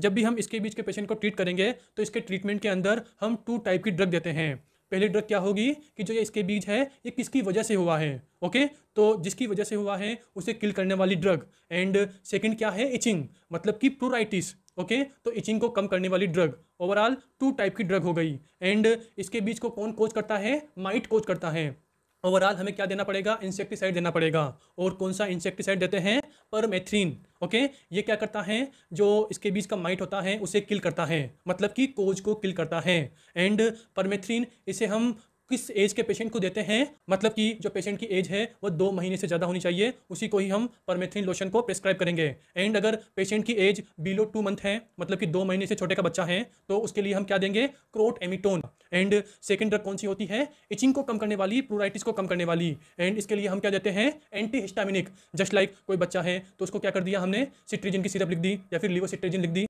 जब भी हम इसके बीच के पेशेंट को ट्रीट करेंगे तो इसके ट्रीटमेंट के अंदर हम टू टाइप की ड्रग देते हैं पहली ड्रग क्या होगी कि जो ये इसके बीज है ये किसकी वजह से हुआ है ओके तो जिसकी वजह से हुआ है उसे किल करने वाली ड्रग एंड सेकंड क्या है इचिंग मतलब कि प्रोराइटिस ओके तो इचिंग को कम करने वाली ड्रग ओवरऑल टू टाइप की ड्रग हो गई एंड इसके बीज को कौन कोच करता है माइट कोच करता है ओवरऑल हमें क्या देना पड़ेगा इंसेक्टिसाइड देना पड़ेगा और कौन सा इंसेक्टिसाइड देते हैं परमेथ्रीन ओके ये क्या करता है जो इसके बीच का माइट होता है उसे किल करता है मतलब कि कोज को किल करता है एंड परमेथ्रीन इसे हम किस एज के पेशेंट को देते हैं मतलब कि जो पेशेंट की एज है वो दो महीने से ज़्यादा होनी चाहिए उसी को ही हम परमेथ्रीन लोशन को प्रिस्क्राइब करेंगे एंड अगर पेशेंट की एज बिलो टू मंथ है मतलब कि दो महीने से छोटे का बच्चा है तो उसके लिए हम क्या देंगे crotamiton and second drug कौन सी होती है इचिंग को कम करने वाली प्रोराइटिस को कम करने वाली एंड इसके लिए हम क्या देते हैं एंटी हिस्टामिनिक जस्ट लाइक कोई बच्चा है तो उसको क्या कर दिया हमने सिट्रीजिन की सिरप लिख दी या फिर लिवो सिट्रीजिन लिख दी